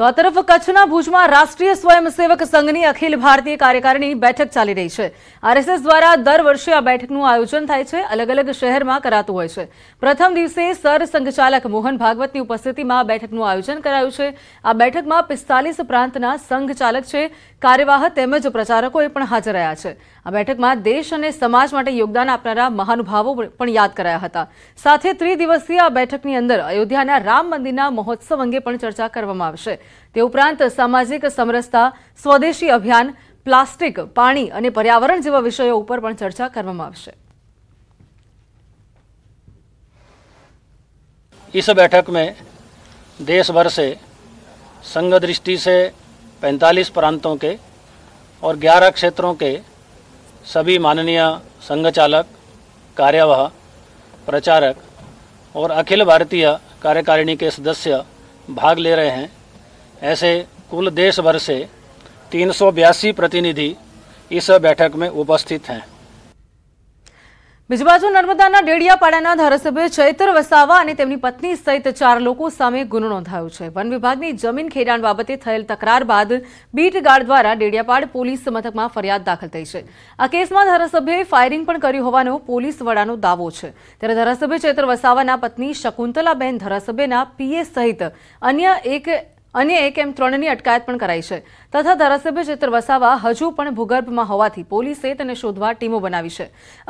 તો આ તરફ કચ્છના ભુજમાં રાષ્ટ્રીય સ્વયંસેવક સંઘની અખિલ ભારતીય કાર્યકારિણીની બેઠક ચાલી રહી છે આરએસએસ દ્વારા દર વર્ષે આ બેઠકનું આયોજન થાય છે અલગ અલગ શહેરમાં કરાતું હોય છે પ્રથમ દિવસે સરસંઘચાલક મોહન ભાગવતની ઉપસ્થિતિમાં બેઠકનું આયોજન કરાયું છે આ બેઠકમાં પિસ્તાલીસ પ્રાંતના સંઘચાલક છે કાર્યવાહક તેમજ પ્રચારકોએ પણ હાજર રહ્યા છે આ બેઠકમાં દેશ અને સમાજ માટે યોગદાન આપનારા મહાનુભાવો પણ યાદ કરાયા હતા સાથે ત્રિદિવસીય આ બેઠકની અંદર અયોધ્યાના રામ મંદિરના મહોત્સવ અંગે પણ ચર્ચા કરવામાં આવશે उपरांत सामजिक समरसता स्वदेशी अभियान प्लास्टिक पानी और पर्यावरण जो विषयों पर चर्चा कर इस बैठक में देश भर से संघ दृष्टि से 45 प्रांतों के और 11 क्षेत्रों के सभी माननीय संघ चालक कार्यवाह प्रचारक और अखिल भारतीय कार्यकारिणी के सदस्य भाग ले रहे हैं ऐसे कुल देश भर से तीन प्रतिनिधि इस बैठक में उपस्थित हैं બીજી બાજુ નર્મદાના ડેડિયાપાડાના ધારાસભ્ય ચૈતર વસાવા અને તેમની પત્ની સહિત ચાર લોકો સામે ગુનો નોંધાયો છે વન વિભાગની જમીન ખેડાણ બાબતે થયેલ તકરાર બાદ બીટ ગાર્ડ દ્વારા ડેડિયાપાડ પોલીસ મથકમાં ફરિયાદ દાખલ થઈ છે આ કેસમાં ધારાસભ્યએ ફાયરિંગ પણ કર્યું હોવાનો પોલીસ વડાનો દાવો છે ત્યારે ધારાસભ્ય ચૈતર વસાવાના પત્ની શકુંતલાબેન ધારાસભ્યના પીએ સહિત અન્ય એક અન્ય એક એમ ત્રણની અટકાયત પણ કરાઈ છે તથા ધારાસભ્ય ચિત્ર વસાવા હજુ પણ ભૂગર્ભમાં હોવાથી પોલીસે તેને શોધવા ટીમો બનાવી છે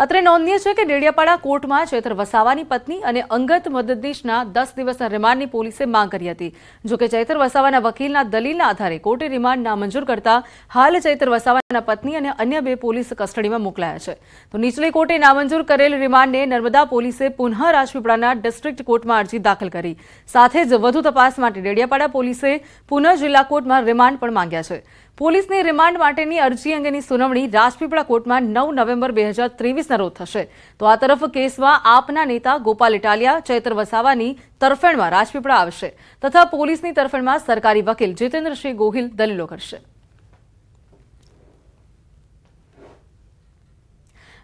અત્રે નોંધનીય છે કે ડેડિયાપાડા કોર્ટમાં ચેતર વસાવાની પત્ની અને અંગત મદદનીશના દસ દિવસના રિમાન્ડની પોલીસે માંગ કરી હતી જોકે ચૈતર વસાવાના વકીલના દલીલના આધારે કોર્ટે રિમાન્ડ નામંજૂર કરતા હાલ ચૈતર વસાવા પત્ની અને અન્ય બે પોલીસ કસ્ટડીમાં મોકલાયા છે તો નીચલી કોર્ટે નામંજૂર કરેલ રિમાન્ડને નર્મદા પોલીસે પુનઃ રાજપીપળાના ડિસ્ટ્રિક્ટ કોર્ટમાં અરજી દાખલ કરી સાથે જ વધુ તપાસ માટે ડેડિયાપાડા પોલીસે પુનઃ જિલ્લા કોર્ટમાં રિમાન્ડ પણ માંગ્યા છે પોલીસની રિમાન્ડ માટેની અરજી અંગેની સુનાવણી રાજપીપળા કોર્ટમાં નવ નવેમ્બર બે હજાર ત્રેવીસના રોજ થશે તો આ તરફ કેસમાં આપના નેતા ગોપાલ ઇટાલિયા ચૈત્ર વસાવાની તરફેણમાં રાજપીપળા આવશે તથા પોલીસની તરફેણમાં સરકારી વકીલ જીતેન્દ્રસિંહ ગોહિલ દલીલો કરશે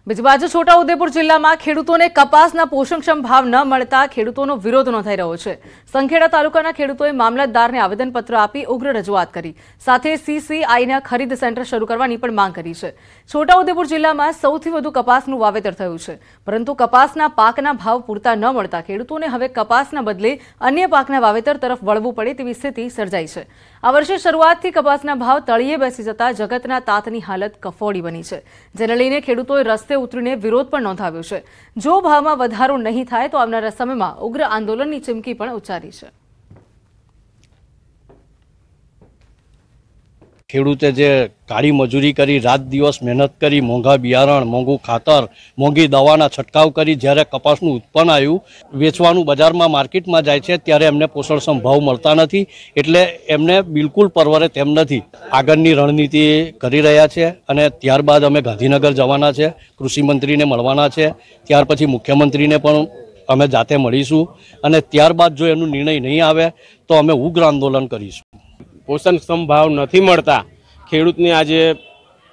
બીજી બાજુ છોટાઉદેપુર જિલ્લામાં ખેડૂતોને કપાસના પોષણક્ષમ ભાવ ન મળતા ખેડૂતોનો વિરોધ નોંધાઈ રહ્યો છે સંખેડા તાલુકાના ખેડૂતોએ મામલતદારને આવેદનપત્ર આપી ઉગ્ર રજૂઆત કરી સાથે સીસીઆઈના ખરીદ સેન્ટર શરૂ કરવાની પણ માંગ કરી છે છોટાઉદેપુર જિલ્લામાં સૌથી વધુ કપાસનું વાવેતર થયું છે પરંતુ કપાસના પાકના ભાવ પૂરતા ન મળતા ખેડૂતોને હવે કપાસના બદલે અન્ય પાકના વાવેતર તરફ વળવું પડે તેવી સ્થિતિ સર્જાઈ છે આ વર્ષે શરૂઆતથી કપાસના ભાવ તળિયે બેસી જતા જગતના તાતની હાલત કફોડી બની છે જેને લઈને ખેડૂતોએ રસ્તે ઉતરીને વિરોધ પણ નોંધાવ્યો છે જો ભાવમાં વધારો નહીં થાય તો આવનારા સમયમાં ઉગ્ર આંદોલનની ચીમકી પણ ઉચ્ચારી છે ખેડૂતે જે કાળી મજૂરી કરી રાત દિવસ મહેનત કરી મોંઘા બિયારણ મોંઘું ખાતર મોંઘી દવાના છંટકાવ કરી જ્યારે કપાસનું ઉત્પન્ન આવ્યું વેચવાનું બજારમાં માર્કેટમાં જાય છે ત્યારે એમને પોષણક્ષમ ભાવ મળતા નથી એટલે એમને બિલકુલ પરવરે તેમ નથી આગળની રણનીતિ કરી રહ્યા છે અને ત્યારબાદ અમે ગાંધીનગર જવાના છે કૃષિમંત્રીને મળવાના છે ત્યાર પછી મુખ્યમંત્રીને પણ અમે જાતે મળીશું અને ત્યારબાદ જો એનું નિર્ણય નહીં આવે તો અમે ઉગ્ર આંદોલન કરીશું પોષણક્ષમ ભાવ નથી મળતા ખેડૂતની આજે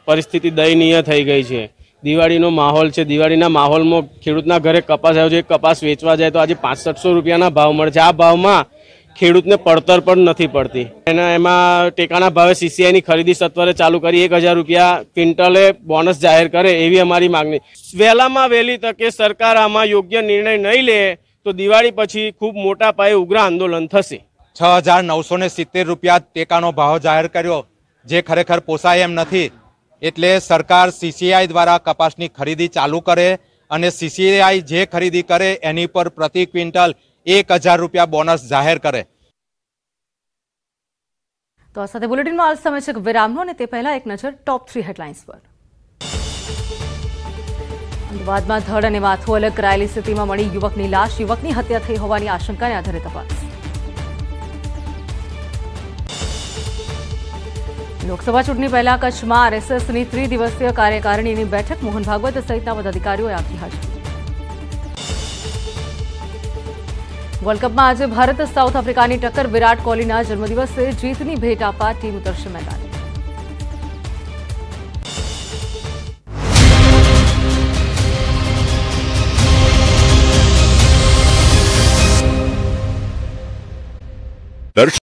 પરિસ્થિતિ દયનીય થઈ ગઈ છે દિવાળીનો માહોલ છે દિવાળીના માહોલમાં ખેડૂતના ઘરે કપાસ આવ્યો છે કપાસ વેચવા જાય તો આજે પાંસઠસો રૂપિયાના ભાવ મળે છે આ ભાવમાં ખેડૂતને પડતર પણ નથી પડતી એના એમાં ટેકાના ભાવે સીસીઆઈની ખરીદી સત્વરે ચાલુ કરી એક હજાર રૂપિયા ક્વિન્ટલે બોનસ જાહેર કરે એવી અમારી માગણી વહેલામાં વહેલી તકે સરકાર આમાં યોગ્ય નિર્ણય નહીં લે તો દિવાળી પછી ખૂબ મોટા પાયે ઉગ્ર આંદોલન થશે છ હજાર નવસો ને સિત્તેર રૂપિયા ટેકાનો ભાવ જાહેર કર્યો જે ખરેખર પોસાય એમ નથી એટલે સરકાર સીસીઆઈ દ્વારા કપાસની ખરીદી ચાલુ કરે અને સીસીઆઈ જે ખરીદી કરે એની પર પ્રતિ ક્વિન્ટલ એક હજાર રૂપિયા બોનસ જાહેર કરે તો આ સાથે બુલેટિનમાં આ સમય છે વિરામનો અને તે પહેલા એક નજર ટોપ થ્રી હેડલાઇન્સ પર અમદાવાદમાં ધડ અને માથું અલગ કરાયેલી સ્થિતિમાં મળી યુવકની લાશ યુવકની હત્યા થઈ હોવાની આશંકાને આધારે તપાસ લોકસભા ચૂંટણી પહેલા કચ્છમાં આરએસએસની ત્રિદિવસીય કાર્યકારિણીની બેઠક મોહન ભાગવત સહિતના પદાધિકારીઓએ આપી હાજરી વર્લ્ડ કપમાં આજે ભારત સાઉથ આફ્રિકાની ટક્કર વિરાટ કોહલીના જન્મદિવસે જીતની ભેટ આપવા ટીમ ઉતરશે મેદાને દર્શક